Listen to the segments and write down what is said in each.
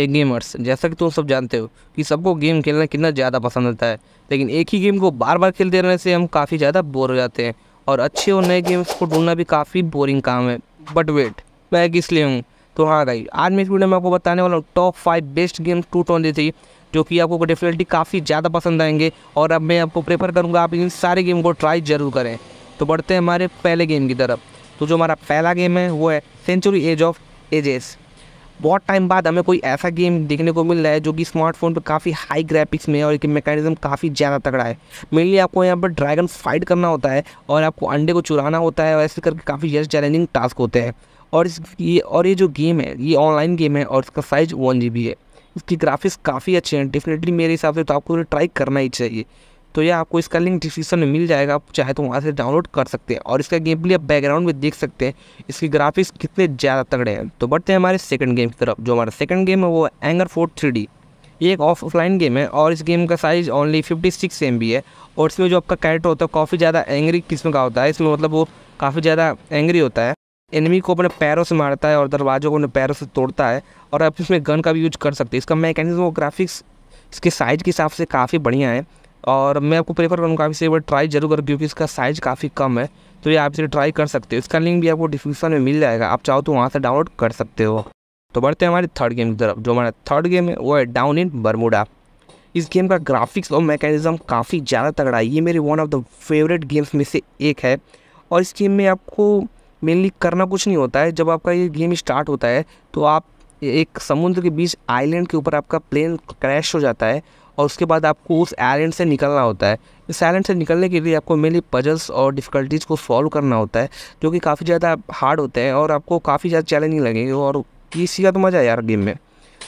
है गेमर्स जैसा कि तुम सब जानते हो कि सबको गेम खेलना कितना ज़्यादा पसंद होता है लेकिन एक ही गेम को बार बार खेलते रहने से हम काफ़ी ज़्यादा बोर हो जाते हैं और अच्छे और नए गेम्स को ढूंढना भी काफ़ी बोरिंग काम है बट वेट मैं किस लिए हूँ तो हाँ भाई आज मैं इस वीडियो में आपको बताने वाला हूँ top five best game two twenty three जो कि आपको डेफिनेटली काफ़ी ज़्यादा पसंद आएंगे और अब मैं आपको प्रेफर करूँगा आप इन सारे गेम को ट्राई ज़रूर करें तो बढ़ते हैं हमारे पहले गेम की तरफ तो जो हमारा पहला गेम है वो है सेंचुरी एज ऑफ एजेस बहुत टाइम बाद हमें कोई ऐसा गेम देखने को मिल रहा है जो कि स्मार्टफोन पर काफ़ी हाई ग्राफिक्स में और एक मैकेनिज्म काफ़ी ज़्यादा तगड़ा है मेनली आपको यहाँ पर ड्रैगन फाइट करना होता है और आपको अंडे को चुराना होता है और ऐसे करके काफ़ी यस चैलेंजिंग टास्क होते हैं और इस ये और ये जो गेम है ये ऑनलाइन गेम है और इसका साइज़ वन जी है इसकी ग्राफिक्स काफ़ी अच्छे हैं डेफिनेटली मेरे हिसाब से तो आपको ट्राई करना ही चाहिए तो ये आपको इसका लिंक डिस्क्रिप्शन में मिल जाएगा आप चाहे तो वहाँ से डाउनलोड कर सकते हैं और इसका गेम प्ले आप बैकग्राउंड में देख सकते हैं इसकी ग्राफिक्स कितने ज़्यादा तगड़े हैं तो बढ़ते हैं हमारे सेकंड गेम की तरफ जो हमारा सेकंड गेम है वो एंगर फोर्ट थ्री ये एक ऑफलाइन गेम है और इस गेम का size only fifty six M है और इसमें जो आपका कैरेक्टर होता है काफ़ी ज़्यादा एंग्री किस्म का होता है इसमें मतलब वो काफ़ी ज़्यादा एंग्री होता है एनिमी को अपने पैरों से मारता है और दरवाज़ों को अपने पैरों से तोड़ता है और आप इसमें गन का भी यूज कर सकते हैं इसका मैकेनिज्म और ग्राफिक्स इसके साइज़ के हिसाब से काफ़ी बढ़िया है और मैं आपको प्रेफर करूँगा आप इसे एक बार ट्राई जरूर करो क्योंकि इसका साइज़ काफ़ी कम है तो ये आप इसे ट्राई कर सकते हो इसका लिंक भी आपको डिस्क्रिप्शन में मिल जाएगा आप चाहो तो वहाँ से डाउनलोड कर सकते हो तो बढ़ते हैं हमारे थर्ड गेम की तरफ जो हमारा थर्ड गेम है वो है डाउन इन बरमूडा इस गेम का ग्राफिक्स और मैकेनिज़्म काफ़ी ज़्यादा तगड़ा है ये मेरे one of the favourite games में से एक है और इस गेम में आपको मेनली करना कुछ नहीं होता है जब आपका ये गेम स्टार्ट होता है तो आप एक समुद्र के बीच आइलैंड के ऊपर आपका प्लेन क्रैश हो जाता है और उसके बाद आपको उस आइलैंड से निकलना होता है इस आइलैंड से निकलने के लिए आपको मेनली पजल्स और डिफ़िकल्टीज़ को सॉल्व करना होता है जो कि काफ़ी ज़्यादा हार्ड होते हैं और आपको काफ़ी ज़्यादा चैलेंजिंग लगेंगे और किसी का तो मज़ा है यार गेम में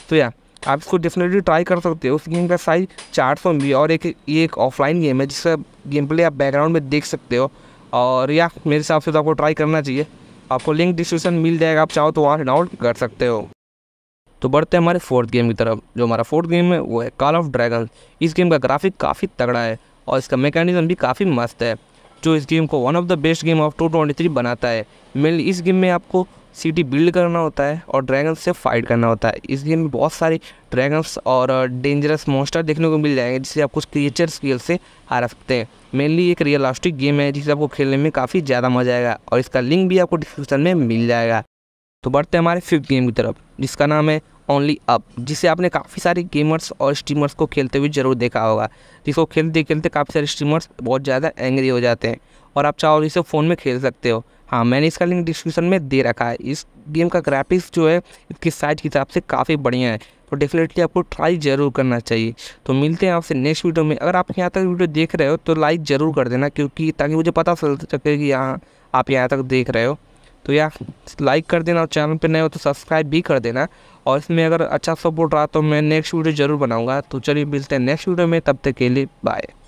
तो यार आप इसको डेफिनेटली ट्राई कर सकते हो उस गेम का साइज चार सौ भी और एक ये एक ऑफलाइन गेम है जिसका गेम प्ले आप बैकग्राउंड में देख सकते हो और या मेरे हिसाब से तो आपको ट्राई करना चाहिए आपको लिंक डिस्क्रिप्शन मिल जाएगा आप चाहो तो वहाँ डाउनलोड कर सकते हो तो बढ़ते हैं हमारे फोर्थ गेम की तरफ जो हमारा फोर्थ गेम है वो है कॉल ऑफ ड्रैगन इस गेम का ग्राफिक काफ़ी तगड़ा है और इसका मैकेनिज़्म भी काफ़ी मस्त है जो इस गेम को one of the best game of two twenty three बनाता है मेनली इस गेम में आपको सिटी बिल्ड करना होता है और ड्रैगन से फाइट करना होता है इस गेम में बहुत सारे ड्रैगन्स और डेंजरस मॉन्स्टर देखने को मिल जाएंगे जिससे आप कुछ क्रिएचर स्केल से हरा सकते हैं मेनली एक रियलिस्टिक गेम है जिसे आपको खेलने में काफ़ी ज़्यादा मज़ा आएगा और इसका लिंक भी आपको डिस्क्रिप्शन में मिल जाएगा तो बढ़ते हैं हमारे फिफ्थ गेम की तरफ जिसका नाम है ओनली अप जिसे आपने काफ़ी सारे गेमर्स और स्ट्रीमर्स को खेलते हुए ज़रूर देखा होगा जिसको खेलते खेलते काफ़ी सारे स्ट्रीमर्स बहुत ज़्यादा एंग्री हो जाते हैं और आप चाहो इसे फ़ोन में खेल सकते हो हाँ मैंने इसका लिंक डिस्क्रिप्शन में दे रखा है इस गेम का ग्राफिक्स जो है इसकी साइज के हिसाब से काफ़ी बढ़िया है तो डेफिनेटली आपको ट्राई ज़रूर करना चाहिए तो मिलते हैं आपसे नेक्स्ट वीडियो में अगर आप यहाँ तक वीडियो देख रहे हो तो लाइक ज़रूर कर देना क्योंकि ताकि मुझे पता चल सके कि यहाँ आप यहाँ तक देख रहे हो तो यार लाइक कर देना और चैनल पर नए हो तो सब्सक्राइब भी कर देना और इसमें अगर अच्छा सपोर्ट रहा तो मैं नेक्स्ट वीडियो ज़रूर बनाऊँगा तो चलिए मिलते हैं नेक्स्ट वीडियो में तब तक के लिए बाय